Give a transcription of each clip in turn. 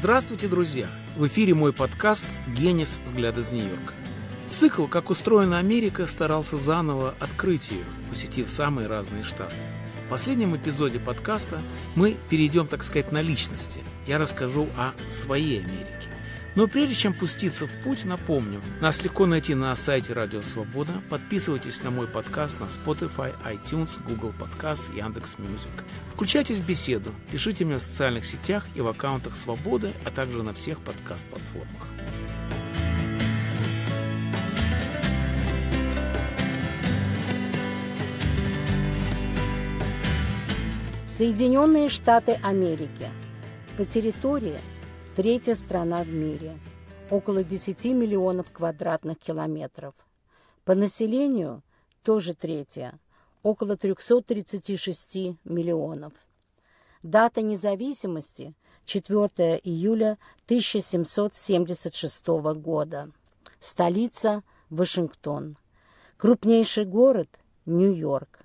Здравствуйте, друзья! В эфире мой подкаст «Генис. Взгляд из Нью-Йорка». Цикл «Как устроена Америка» старался заново открыть ее, посетив самые разные штаты. В последнем эпизоде подкаста мы перейдем, так сказать, на личности. Я расскажу о своей Америке. Но прежде чем пуститься в путь, напомню, нас легко найти на сайте Радио Свобода. Подписывайтесь на мой подкаст на Spotify, iTunes, Google Podcasts, Яндекс Мьюзик. Включайтесь в беседу, пишите мне в социальных сетях и в аккаунтах Свободы, а также на всех подкаст-платформах. Соединенные Штаты Америки. По территории Третья страна в мире. Около 10 миллионов квадратных километров. По населению тоже третья. Около 336 миллионов. Дата независимости – 4 июля 1776 года. Столица – Вашингтон. Крупнейший город – Нью-Йорк.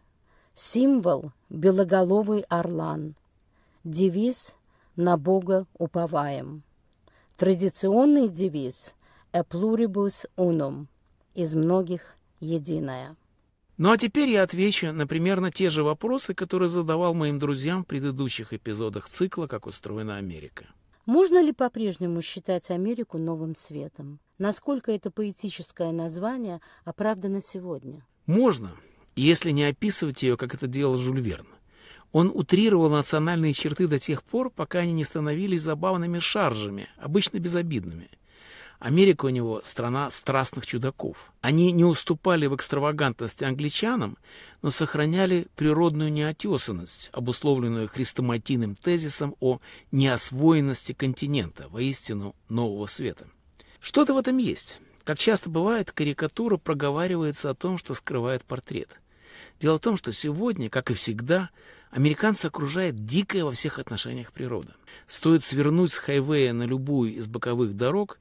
Символ – белоголовый орлан. Девиз – на Бога уповаем. Традиционный девиз «E pluribus unum» из многих единое. Ну а теперь я отвечу например, на те же вопросы, которые задавал моим друзьям в предыдущих эпизодах цикла «Как устроена Америка». Можно ли по-прежнему считать Америку новым светом? Насколько это поэтическое название оправдано сегодня? Можно, если не описывать ее, как это делал Жюль Верн. Он утрировал национальные черты до тех пор, пока они не становились забавными шаржами, обычно безобидными. Америка у него страна страстных чудаков. Они не уступали в экстравагантности англичанам, но сохраняли природную неотесанность, обусловленную хрестоматийным тезисом о неосвоенности континента, воистину нового света. Что-то в этом есть. Как часто бывает, карикатура проговаривается о том, что скрывает портрет. Дело в том, что сегодня, как и всегда, Американца окружает дикая во всех отношениях природа. Стоит свернуть с хайвея на любую из боковых дорог,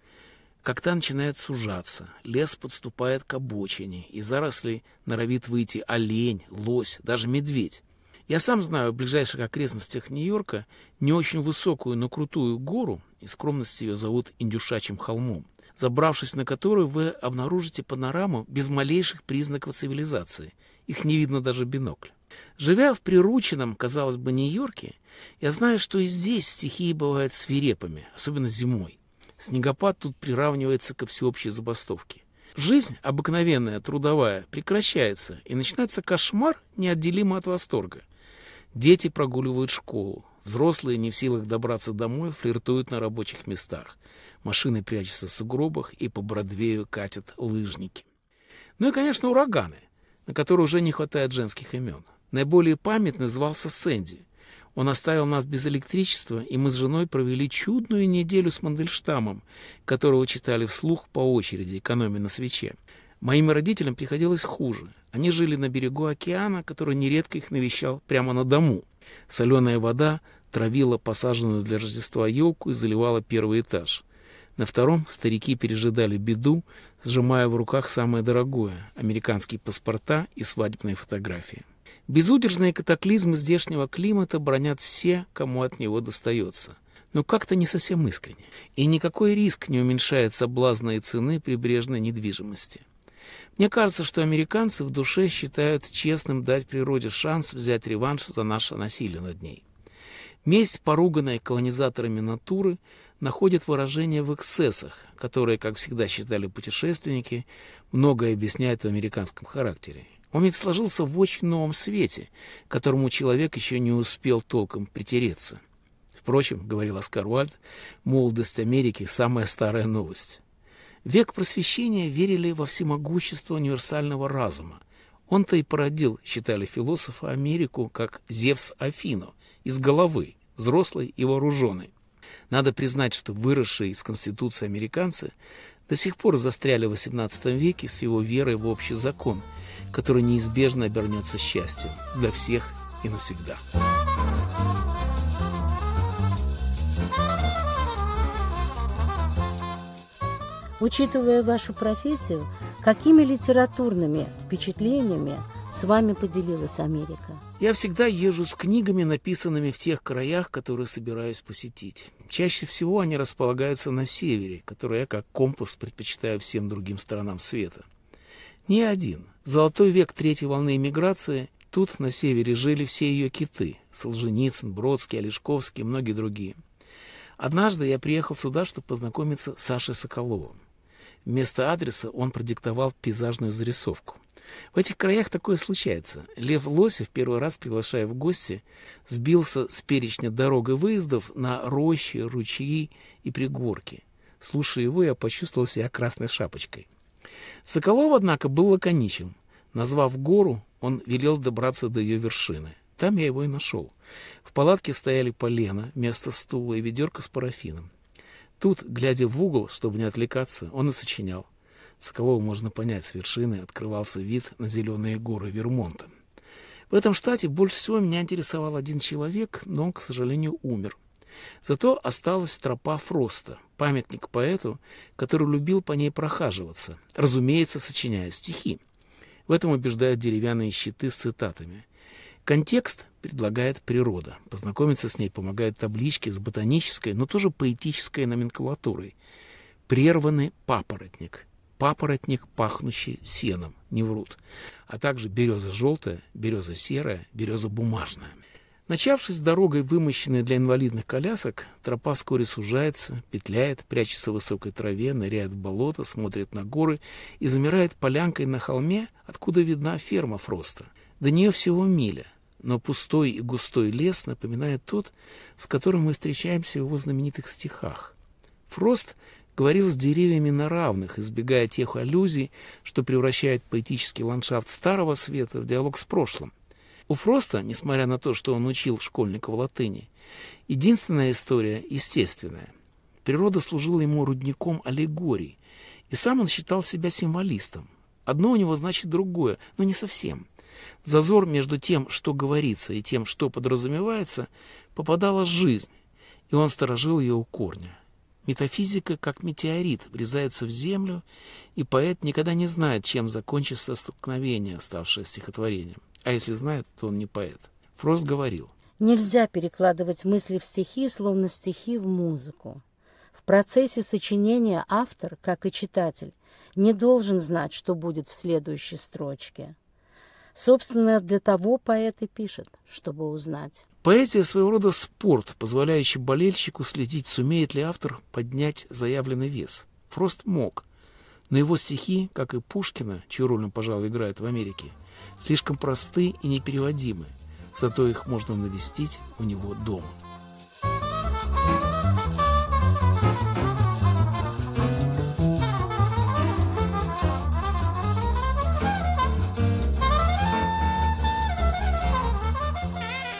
как та начинает сужаться, лес подступает к обочине, из зарослей норовит выйти олень, лось, даже медведь. Я сам знаю в ближайших окрестностях Нью-Йорка не очень высокую, но крутую гору, и скромности ее зовут Индюшачьим холмом, забравшись на которую вы обнаружите панораму без малейших признаков цивилизации. Их не видно даже бинокль. Живя в прирученном, казалось бы, Нью-Йорке, я знаю, что и здесь стихии бывают свирепыми, особенно зимой. Снегопад тут приравнивается ко всеобщей забастовке. Жизнь, обыкновенная, трудовая, прекращается, и начинается кошмар, неотделимо от восторга. Дети прогуливают школу, взрослые не в силах добраться домой, флиртуют на рабочих местах. Машины прячутся в сугробах и по Бродвею катят лыжники. Ну и, конечно, ураганы, на которые уже не хватает женских имен. Наиболее памятный звался Сэнди. Он оставил нас без электричества, и мы с женой провели чудную неделю с Мандельштамом, которого читали вслух по очереди, экономя на свече. Моим родителям приходилось хуже. Они жили на берегу океана, который нередко их навещал прямо на дому. Соленая вода травила посаженную для Рождества елку и заливала первый этаж. На втором старики пережидали беду, сжимая в руках самое дорогое – американские паспорта и свадебные фотографии. Безудержные катаклизмы здешнего климата бронят все, кому от него достается. Но как-то не совсем искренне. И никакой риск не уменьшает соблазна и цены прибрежной недвижимости. Мне кажется, что американцы в душе считают честным дать природе шанс взять реванш за наше насилие над ней. Месть, поруганная колонизаторами натуры, находит выражение в эксцессах, которые, как всегда считали путешественники, многое объясняют в американском характере. Он ведь сложился в очень новом свете, которому человек еще не успел толком притереться. Впрочем, говорил Оскар Уальд, молодость Америки – самая старая новость. Век просвещения верили во всемогущество универсального разума. Он-то и породил, считали философы, Америку как Зевс Афину, из головы, взрослой и вооруженной. Надо признать, что выросшие из Конституции американцы до сих пор застряли в XVIII веке с его верой в общий закон – который неизбежно обернется счастьем для всех и навсегда. Учитывая вашу профессию, какими литературными впечатлениями с вами поделилась Америка? Я всегда езжу с книгами, написанными в тех краях, которые собираюсь посетить. Чаще всего они располагаются на севере, который я как компас предпочитаю всем другим странам света. Ни один. Золотой век третьей волны эмиграции Тут на севере жили все ее киты – Солженицын, Бродский, Олешковский и многие другие. Однажды я приехал сюда, чтобы познакомиться с Сашей Соколовым. Вместо адреса он продиктовал пейзажную зарисовку. В этих краях такое случается. Лев Лосев, первый раз приглашая в гости, сбился с перечня дорог и выездов на рощи, ручьи и пригорки. Слушая его, я почувствовал себя красной шапочкой. Соколов, однако, был лаконичен. Назвав гору, он велел добраться до ее вершины. Там я его и нашел. В палатке стояли полено, вместо стула и ведерко с парафином. Тут, глядя в угол, чтобы не отвлекаться, он и сочинял. Соколова можно понять, с вершины открывался вид на зеленые горы Вермонта. В этом штате больше всего меня интересовал один человек, но он, к сожалению, умер. Зато осталась тропа Фроста, памятник поэту, который любил по ней прохаживаться, разумеется, сочиняя стихи. В этом убеждают деревянные щиты с цитатами. Контекст предлагает природа. Познакомиться с ней помогают таблички с ботанической, но тоже поэтической номенклатурой. Прерванный папоротник. Папоротник, пахнущий сеном, не врут. А также береза желтая, береза серая, береза бумажная. Начавшись дорогой, вымощенной для инвалидных колясок, тропа вскоре сужается, петляет, прячется в высокой траве, ныряет в болото, смотрит на горы и замирает полянкой на холме, откуда видна ферма Фроста. До нее всего миля, но пустой и густой лес напоминает тот, с которым мы встречаемся в его знаменитых стихах. Фрост говорил с деревьями на равных, избегая тех аллюзий, что превращает поэтический ландшафт старого света в диалог с прошлым. У Фроста, несмотря на то, что он учил школьников латыни, единственная история естественная. Природа служила ему рудником аллегорий, и сам он считал себя символистом. Одно у него значит другое, но не совсем. Зазор между тем, что говорится, и тем, что подразумевается, попадала жизнь, и он сторожил ее у корня. Метафизика, как метеорит, врезается в землю, и поэт никогда не знает, чем закончится столкновение, ставшее стихотворением. А если знает, то он не поэт. Фрост говорил. Нельзя перекладывать мысли в стихи, словно стихи в музыку. В процессе сочинения автор, как и читатель, не должен знать, что будет в следующей строчке. Собственно, для того поэт и пишет, чтобы узнать. Поэзия своего рода спорт, позволяющий болельщику следить, сумеет ли автор поднять заявленный вес. Фрост мог, но его стихи, как и Пушкина, чью роль он, пожалуй, играет в Америке, слишком просты и непереводимы, зато их можно навестить у него дома.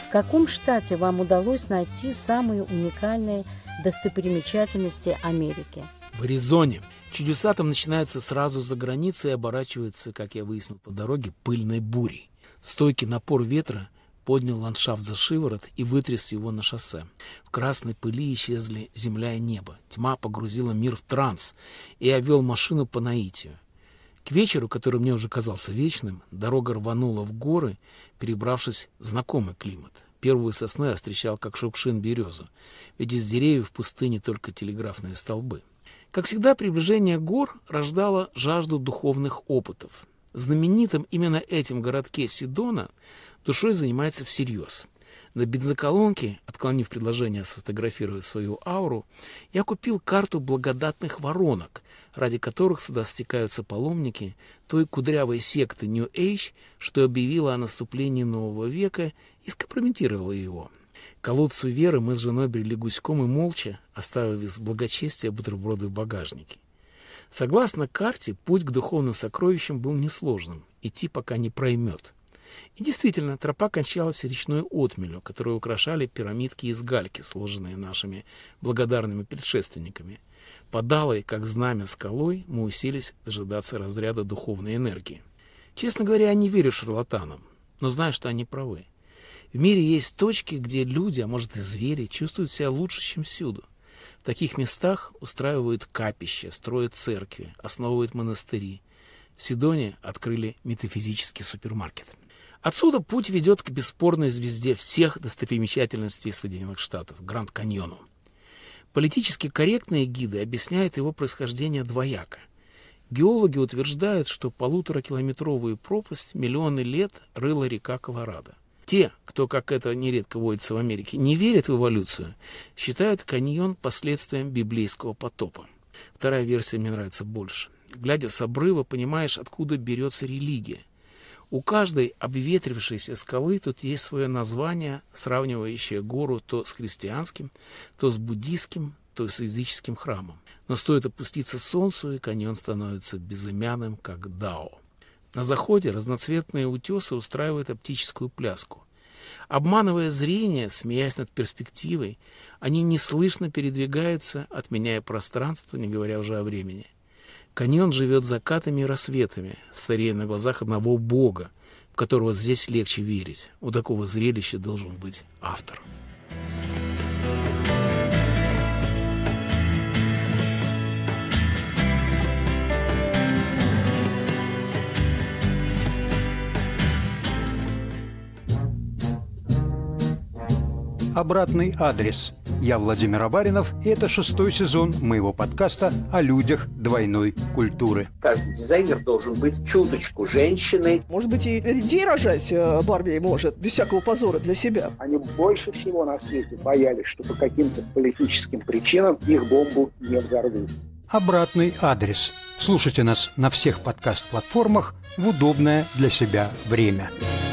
В каком штате вам удалось найти самые уникальные достопримечательности Америки? В Аризоне – Чудеса там начинаются сразу за границей и оборачиваются, как я выяснил по дороге, пыльной бурей. Стойкий напор ветра поднял ландшафт за шиворот и вытряс его на шоссе. В красной пыли исчезли земля и небо. Тьма погрузила мир в транс, и я вел машину по наитию. К вечеру, который мне уже казался вечным, дорога рванула в горы, перебравшись в знакомый климат. Первую сосну я встречал как шукшин березу, ведь из деревьев в пустыне только телеграфные столбы. Как всегда, приближение гор рождало жажду духовных опытов. Знаменитым именно этим городке Сидона душой занимается всерьез. На бензоколонке, отклонив предложение сфотографировать свою ауру, я купил карту благодатных воронок, ради которых сюда стекаются паломники той кудрявой секты New Age, что объявила о наступлении нового века и скомпрометировала его колодцу Веры мы с женой брели гуськом и молча, оставив из благочестия бутерброды в багажнике. Согласно карте, путь к духовным сокровищам был несложным, идти пока не проймет. И действительно, тропа кончалась речной отмелью, которую украшали пирамидки из гальки, сложенные нашими благодарными предшественниками. Подалой, как знамя скалой, мы усились дожидаться разряда духовной энергии. Честно говоря, я не верю шарлатанам, но знаю, что они правы. В мире есть точки, где люди, а может и звери, чувствуют себя лучше, чем всюду. В таких местах устраивают капища, строят церкви, основывают монастыри. В Сидоне открыли метафизический супермаркет. Отсюда путь ведет к бесспорной звезде всех достопримечательностей Соединенных Штатов – Гранд-Каньону. Политически корректные гиды объясняют его происхождение двояко. Геологи утверждают, что полуторакилометровую пропасть миллионы лет рыла река Колорадо. Те, кто, как это нередко водится в Америке, не верят в эволюцию, считают каньон последствием библейского потопа. Вторая версия мне нравится больше. Глядя с обрыва, понимаешь, откуда берется религия. У каждой обветрившейся скалы тут есть свое название, сравнивающее гору то с христианским, то с буддийским, то с языческим храмом. Но стоит опуститься солнцу, и каньон становится безымянным, как дао. На заходе разноцветные утесы устраивают оптическую пляску. Обманывая зрение, смеясь над перспективой, они неслышно передвигаются, отменяя пространство, не говоря уже о времени. Каньон живет закатами и рассветами, старея на глазах одного бога, в которого здесь легче верить. У такого зрелища должен быть автор. обратный адрес. Я Владимир Абаринов, и это шестой сезон моего подкаста о людях двойной культуры. Каждый дизайнер должен быть чуточку женщиной. Может быть, и детей рожать э, Барби может, без всякого позора для себя. Они больше всего на свете боялись, что по каким-то политическим причинам их бомбу не взорвут. Обратный адрес. Слушайте нас на всех подкаст-платформах в удобное для себя время. Время.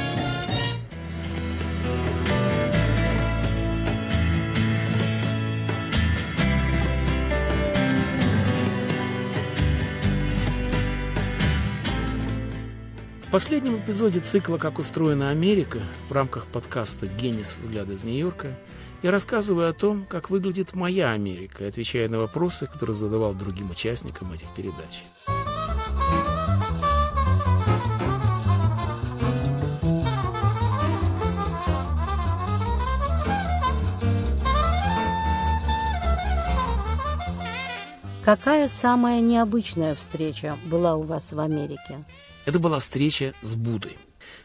последнем эпизоде цикла «Как устроена Америка» в рамках подкаста «Генис. Взгляд из Нью-Йорка» я рассказываю о том, как выглядит моя Америка, отвечая на вопросы, которые задавал другим участникам этих передач. Какая самая необычная встреча была у вас в Америке? Это была встреча с Буддой.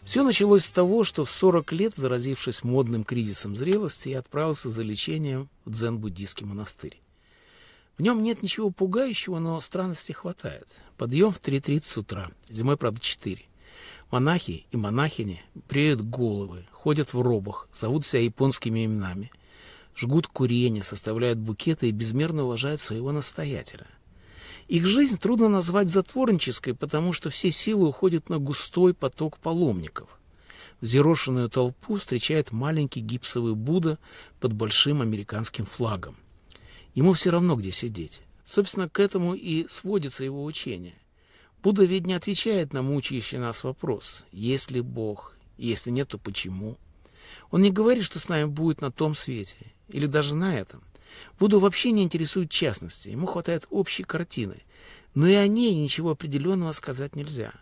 Все началось с того, что в 40 лет, заразившись модным кризисом зрелости, я отправился за лечением в дзен-буддийский монастырь. В нем нет ничего пугающего, но странностей хватает. Подъем в 3.30 с утра, зимой, правда, 4. Монахи и монахини преют головы, ходят в робах, зовут себя японскими именами, жгут курение, составляют букеты и безмерно уважают своего настоятеля. Их жизнь трудно назвать затворнической, потому что все силы уходят на густой поток паломников. Взерошенную толпу встречает маленький гипсовый Будда под большим американским флагом. Ему все равно, где сидеть. Собственно, к этому и сводится его учение. Будда ведь не отвечает на мучающий нас вопрос, есть ли Бог, если нет, то почему. Он не говорит, что с нами будет на том свете, или даже на этом. Вуду вообще не интересуют частности, ему хватает общей картины. Но и о ней ничего определенного сказать нельзя.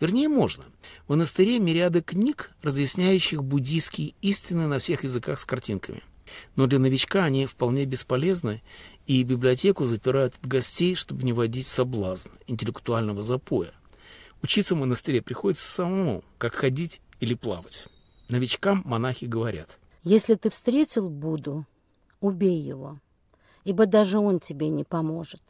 Вернее, можно. В монастыре мириады книг, разъясняющих буддийские истины на всех языках с картинками. Но для новичка они вполне бесполезны, и библиотеку запирают от гостей, чтобы не водить в соблазн интеллектуального запоя. Учиться в монастыре приходится самому, как ходить или плавать. Новичкам монахи говорят. Если ты встретил Будду, убей его, ибо даже он тебе не поможет.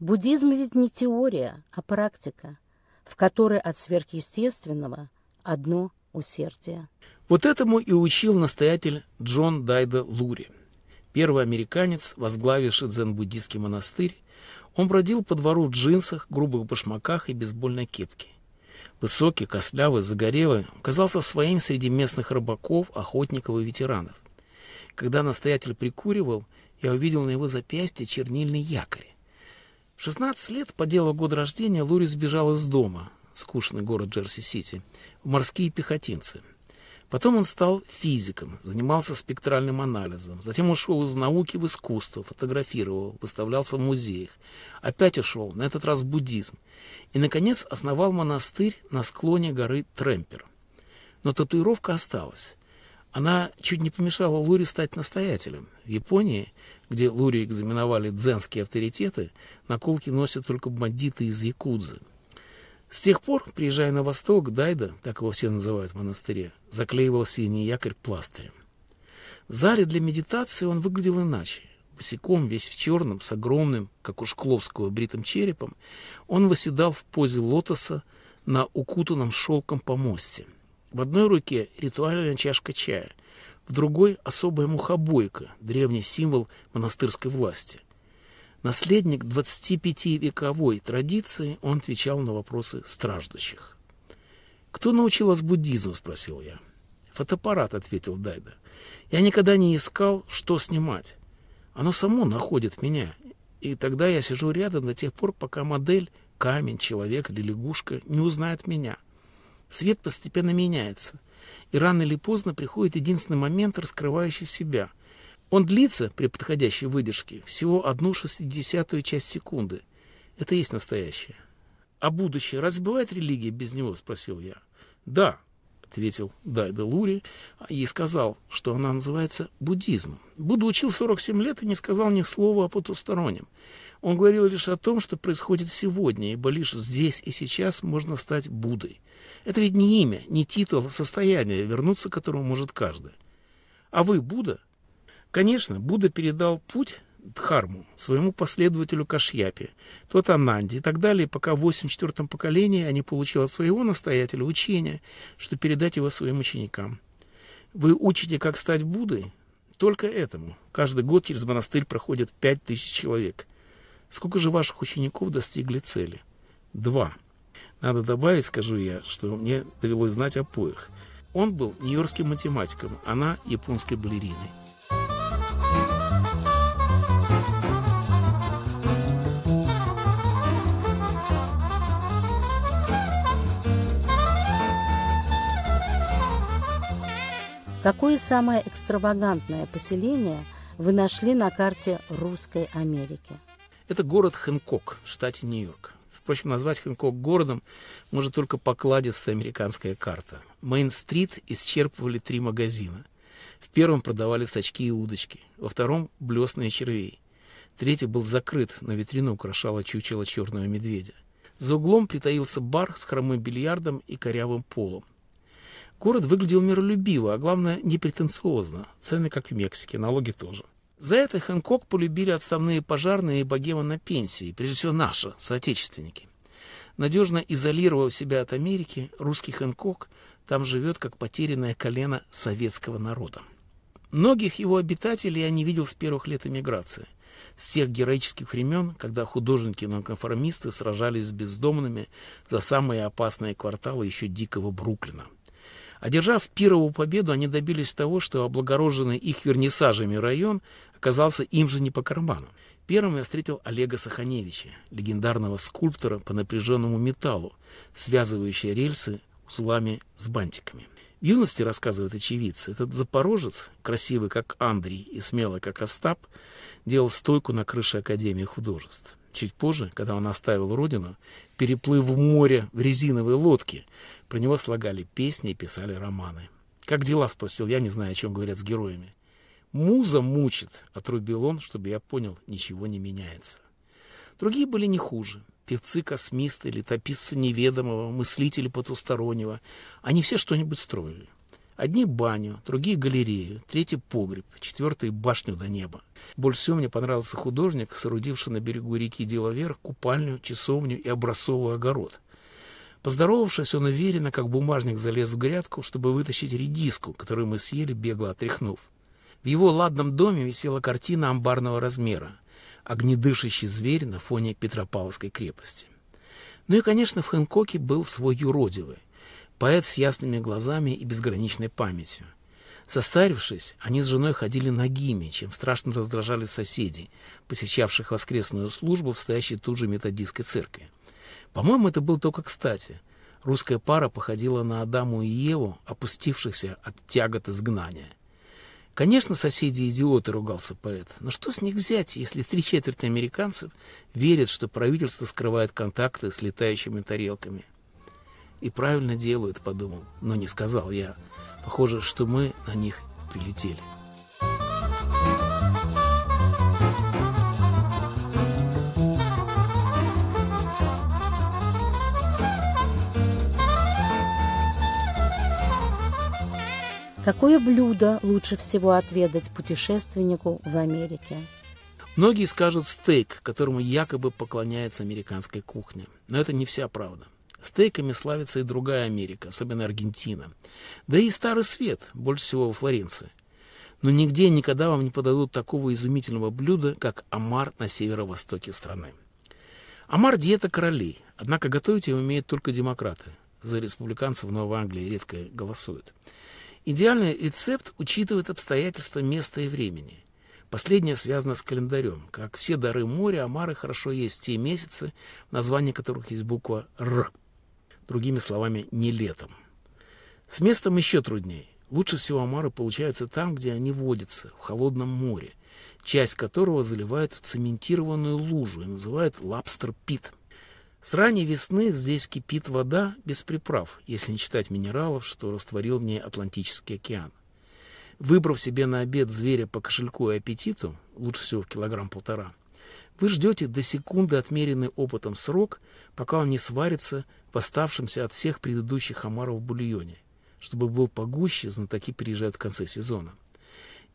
Буддизм ведь не теория, а практика, в которой от сверхъестественного одно усердие. Вот этому и учил настоятель Джон Дайда Лури, первый американец, возглавивший дзен-буддийский монастырь. Он бродил по двору в джинсах, грубых башмаках и бейсбольной кепке. Высокий, костлявый, загорелый, казался своим среди местных рыбаков, охотников и ветеранов. Когда настоятель прикуривал, я увидел на его запястье чернильный якорь. В 16 лет по делу года рождения Лури сбежал из дома, скучный город Джерси-Сити, в морские пехотинцы. Потом он стал физиком, занимался спектральным анализом. Затем ушел из науки в искусство, фотографировал, выставлялся в музеях. Опять ушел, на этот раз в буддизм. И, наконец, основал монастырь на склоне горы Тремпер. Но татуировка осталась она чуть не помешала Лури стать настоятелем. В Японии, где Лури экзаменовали дзенские авторитеты, наколки носят только бандиты из Якудзы. С тех пор, приезжая на восток, Дайда, так его все называют в монастыре, заклеивал синий якорь пластырем. В зале для медитации он выглядел иначе. Босиком, весь в черном, с огромным, как у Шкловского, бритым черепом, он восседал в позе лотоса на укутанном шелком помосте – в одной руке ритуальная чашка чая, в другой — особая мухобойка, древний символ монастырской власти. Наследник 25-вековой традиции, он отвечал на вопросы страждущих. «Кто научил вас буддизму?» — спросил я. «Фотоаппарат», — ответил Дайда. «Я никогда не искал, что снимать. Оно само находит меня, и тогда я сижу рядом до тех пор, пока модель, камень, человек или лягушка не узнает меня. Свет постепенно меняется, и рано или поздно приходит единственный момент, раскрывающий себя. Он длится, при подходящей выдержке, всего одну шестидесятую часть секунды. Это есть настоящее. «А будущее разбивает религия без него?» – спросил я. «Да», – ответил Дайда Лури, и сказал, что она называется буддизмом. Будда учил 47 лет и не сказал ни слова о потустороннем. Он говорил лишь о том, что происходит сегодня, ибо лишь здесь и сейчас можно стать Буддой. Это ведь не имя, не титул, а состояние, вернуться к которому может каждый. А вы Будда? Конечно, Будда передал путь Дхарму, своему последователю Кашьяпе, тот Ананди и так далее, пока в 84-м поколении они получили от своего настоятеля учение, что передать его своим ученикам. Вы учите, как стать Буддой? Только этому. Каждый год через монастырь проходит 5000 человек. Сколько же ваших учеников достигли цели? Два. Надо добавить, скажу я, что мне довелось знать обоих. Он был нью-йоркским математиком, она японской балериной. Какое самое экстравагантное поселение вы нашли на карте Русской Америки? Это город Хэнкок в штате Нью-Йорк. Впрочем, назвать Хэнкок городом может только покладистая американская карта. Мейн-стрит исчерпывали три магазина. В первом продавали сачки и удочки, во втором – блесные червей. Третий был закрыт, но витрину украшала чучело черного медведя. За углом притаился бар с хромым бильярдом и корявым полом. Город выглядел миролюбиво, а главное, непретенциозно. Цены, как в Мексике, налоги тоже. За это Хэнкок полюбили отставные пожарные и богема на пенсии, прежде всего наши, соотечественники. Надежно изолировав себя от Америки, русский Хэнкок там живет как потерянное колено советского народа. Многих его обитателей я не видел с первых лет эмиграции – с тех героических времен, когда художники-нонконформисты сражались с бездомными за самые опасные кварталы еще дикого Бруклина. Одержав первую победу, они добились того, что облагороженный их вернисажами район оказался им же не по карману. Первым я встретил Олега Саханевича, легендарного скульптора по напряженному металлу, связывающего рельсы узлами с бантиками. В юности, рассказывает очевидцы, этот запорожец, красивый как Андрей и смелый как Остап, делал стойку на крыше Академии художеств. Чуть позже, когда он оставил родину, переплыв в море в резиновой лодке, про него слагали песни и писали романы. «Как дела?» — спросил я, не знаю, о чем говорят с героями. «Муза мучит», — отрубил он, чтобы я понял, ничего не меняется. Другие были не хуже. Певцы-космисты, летописцы неведомого, мыслители потустороннего. Они все что-нибудь строили. Одни баню, другие галерею, третий погреб, четвертый башню до неба. Больше всего мне понравился художник, соорудивший на берегу реки Деловер купальню, часовню и образцовый огород – Поздоровавшись, он уверенно, как бумажник, залез в грядку, чтобы вытащить редиску, которую мы съели, бегло отряхнув. В его ладном доме висела картина амбарного размера — огнедышащий зверь на фоне Петропавловской крепости. Ну и, конечно, в Хэнкоке был свой юродивый, поэт с ясными глазами и безграничной памятью. Состарившись, они с женой ходили нагими, чем страшно раздражали соседей, посещавших воскресную службу в стоящей тут же методистской церкви. По-моему, это было только кстати. Русская пара походила на Адаму и Еву, опустившихся от тягот изгнания. Конечно, соседи-идиоты, ругался поэт, но что с них взять, если три четверти американцев верят, что правительство скрывает контакты с летающими тарелками? И правильно делают, подумал, но не сказал я. Похоже, что мы на них прилетели. Какое блюдо лучше всего отведать путешественнику в Америке? Многие скажут стейк, которому якобы поклоняется американская кухня. Но это не вся правда. Стейками славится и другая Америка, особенно Аргентина. Да и Старый Свет, больше всего во Флоренции. Но нигде никогда вам не подадут такого изумительного блюда, как омар на северо-востоке страны. Омар – диета королей, однако готовить его умеют только демократы. За республиканцев в Новой Англии редко голосуют. Идеальный рецепт учитывает обстоятельства места и времени. Последнее связано с календарем. Как все дары моря, омары хорошо есть те месяцы, в названии которых есть буква «Р». Другими словами, не летом. С местом еще труднее. Лучше всего омары получаются там, где они водятся, в холодном море, часть которого заливают в цементированную лужу и называют лабстер-пит – с ранней весны здесь кипит вода без приправ, если не считать минералов, что растворил в ней Атлантический океан. Выбрав себе на обед зверя по кошельку и аппетиту, лучше всего в килограмм-полтора, вы ждете до секунды отмеренный опытом срок, пока он не сварится в оставшемся от всех предыдущих омаров бульоне. Чтобы был погуще, знатоки приезжают в конце сезона.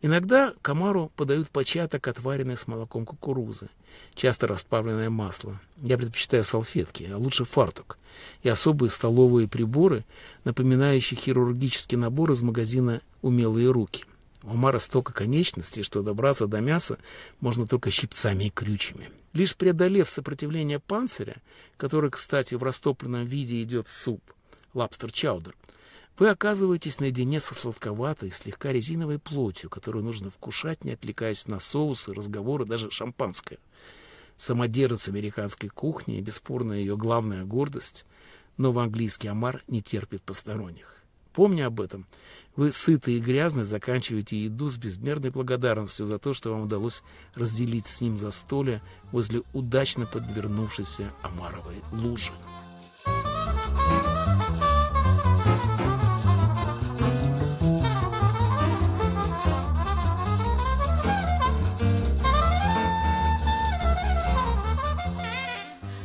Иногда комару подают початок, отваренный с молоком кукурузы, часто расплавленное масло. Я предпочитаю салфетки, а лучше фартук, и особые столовые приборы, напоминающие хирургический набор из магазина «Умелые руки». У Мара столько конечностей, что добраться до мяса можно только щипцами и крючьями. Лишь преодолев сопротивление панциря, который, кстати, в растопленном виде идет суп, лабстер-чаудер – вы оказываетесь наедине со сладковатой, слегка резиновой плотью, которую нужно вкушать, не отвлекаясь на соусы, разговоры, даже шампанское. Самодержец американской кухни, бесспорно ее главная гордость, но в английский омар не терпит посторонних. Помня об этом, вы сыты и грязны заканчиваете еду с безмерной благодарностью за то, что вам удалось разделить с ним застолье возле удачно подвернувшейся омаровой лужи.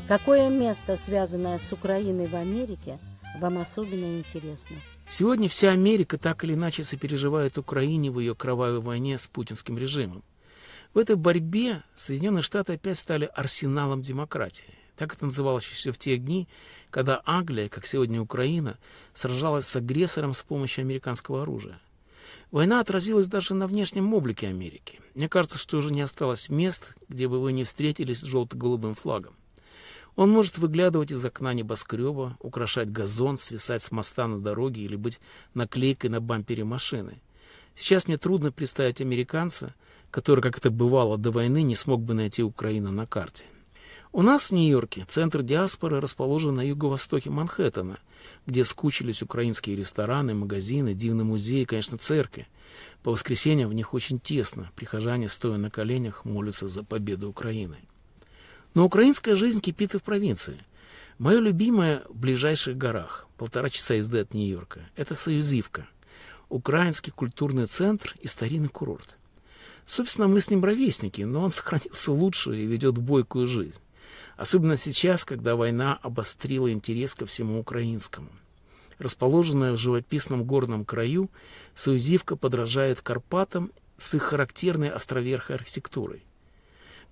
Какое место, связанное с Украиной в Америке, вам особенно интересно? Сегодня вся Америка так или иначе сопереживает Украине в ее кровавой войне с путинским режимом. В этой борьбе Соединенные Штаты опять стали арсеналом демократии. Так это называлось еще в те дни, когда Англия, как сегодня Украина, сражалась с агрессором с помощью американского оружия. Война отразилась даже на внешнем облике Америки. Мне кажется, что уже не осталось мест, где бы вы не встретились с желто-голубым флагом. Он может выглядывать из окна небоскреба, украшать газон, свисать с моста на дороге или быть наклейкой на бампере машины. Сейчас мне трудно представить американца, который, как это бывало до войны, не смог бы найти Украину на карте. У нас в Нью-Йорке центр диаспоры расположен на юго-востоке Манхэттена, где скучились украинские рестораны, магазины, дивный музей и, конечно, церкви. По воскресеньям в них очень тесно, прихожане, стоя на коленях, молятся за победу Украины. Но украинская жизнь кипит и в провинции. Мое любимое в ближайших горах, полтора часа езды от Нью-Йорка, это Союзивка, украинский культурный центр и старинный курорт. Собственно, мы с ним ровесники, но он сохранился лучше и ведет бойкую жизнь. Особенно сейчас, когда война обострила интерес ко всему украинскому. Расположенная в живописном горном краю, Союзивка подражает Карпатам с их характерной островерхой архитектурой.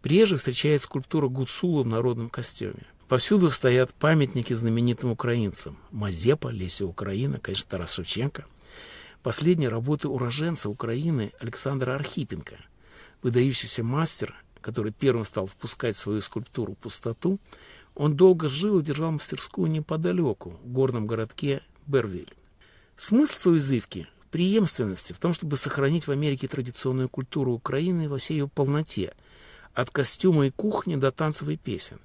Реже встречает скульптура Гуцула в народном костюме. Повсюду стоят памятники знаменитым украинцам. Мазепа, Леся Украина, конечно, Тарас Шевченко. Последние работы уроженца Украины Александра Архипенко. Выдающийся мастер, который первым стал впускать свою скульптуру в пустоту, он долго жил и держал мастерскую неподалеку, в горном городке Бервиль. Смысл своей зывки, преемственности, в том, чтобы сохранить в Америке традиционную культуру Украины во всей ее полноте – от костюма и кухни до танцев и песен.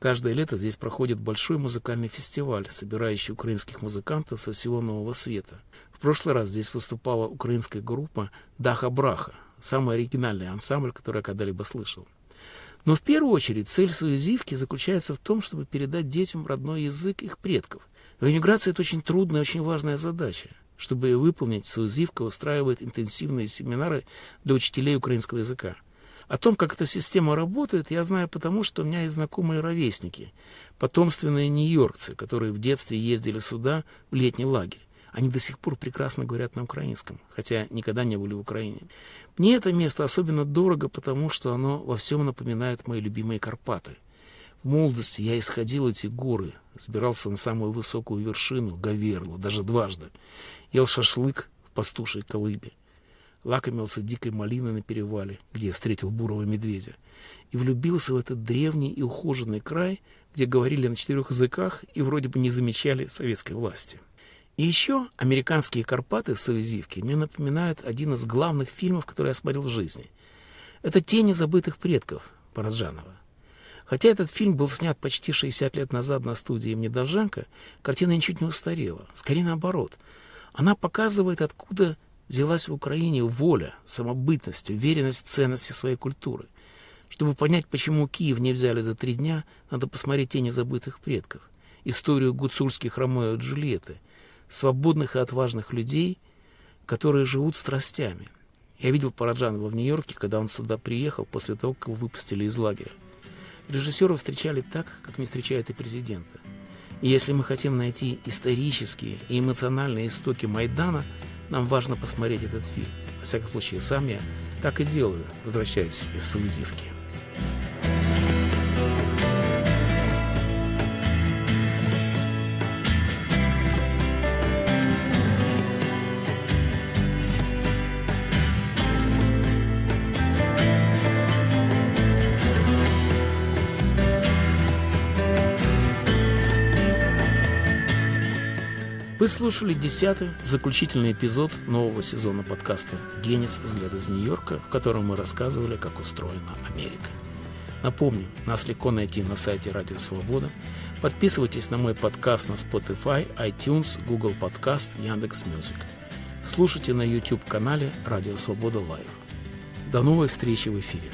Каждое лето здесь проходит большой музыкальный фестиваль, собирающий украинских музыкантов со всего нового света. В прошлый раз здесь выступала украинская группа «Даха Браха», самый оригинальный ансамбль, который я когда-либо слышал. Но в первую очередь цель союзивки заключается в том, чтобы передать детям родной язык их предков. В эмиграции это очень трудная и очень важная задача. Чтобы ее выполнить, союзивка устраивает интенсивные семинары для учителей украинского языка. О том, как эта система работает, я знаю потому, что у меня есть знакомые ровесники, потомственные нью-йоркцы, которые в детстве ездили сюда в летний лагерь. Они до сих пор прекрасно говорят на украинском, хотя никогда не были в Украине. Мне это место особенно дорого, потому что оно во всем напоминает мои любимые Карпаты. В молодости я исходил эти горы, сбирался на самую высокую вершину, Гаверлу, даже дважды. Ел шашлык в пастушей колыбе лакомился дикой малиной на перевале, где встретил бурого медведя, и влюбился в этот древний и ухоженный край, где говорили на четырех языках и вроде бы не замечали советской власти. И еще «Американские Карпаты» в «Союзивке» мне напоминают один из главных фильмов, который я смотрел в жизни. Это «Тени забытых предков» Параджанова. Хотя этот фильм был снят почти 60 лет назад на студии имени Довженко, картина ничуть не устарела, скорее наоборот. Она показывает, откуда взялась в Украине воля, самобытность, уверенность в ценности своей культуры. Чтобы понять, почему Киев не взяли за три дня, надо посмотреть «Тени забытых предков», историю гуцульских Ромео и Джульетты, свободных и отважных людей, которые живут страстями. Я видел Параджанова в Нью-Йорке, когда он сюда приехал после того, как его выпустили из лагеря. Режиссера встречали так, как не встречают и президента. И если мы хотим найти исторические и эмоциональные истоки Майдана – нам важно посмотреть этот фильм. Во всяком случае, сам я так и делаю, возвращаясь из Савудивки. Вы слушали десятый, заключительный эпизод нового сезона подкаста «Генис. Взгляд из Нью-Йорка», в котором мы рассказывали, как устроена Америка. Напомню, нас легко найти на сайте Радио Свобода. Подписывайтесь на мой подкаст на Spotify, iTunes, Google Подкаст, Яндекс.Мьюзик. Слушайте на YouTube-канале «Радио Свобода Лайв». До новой встречи в эфире.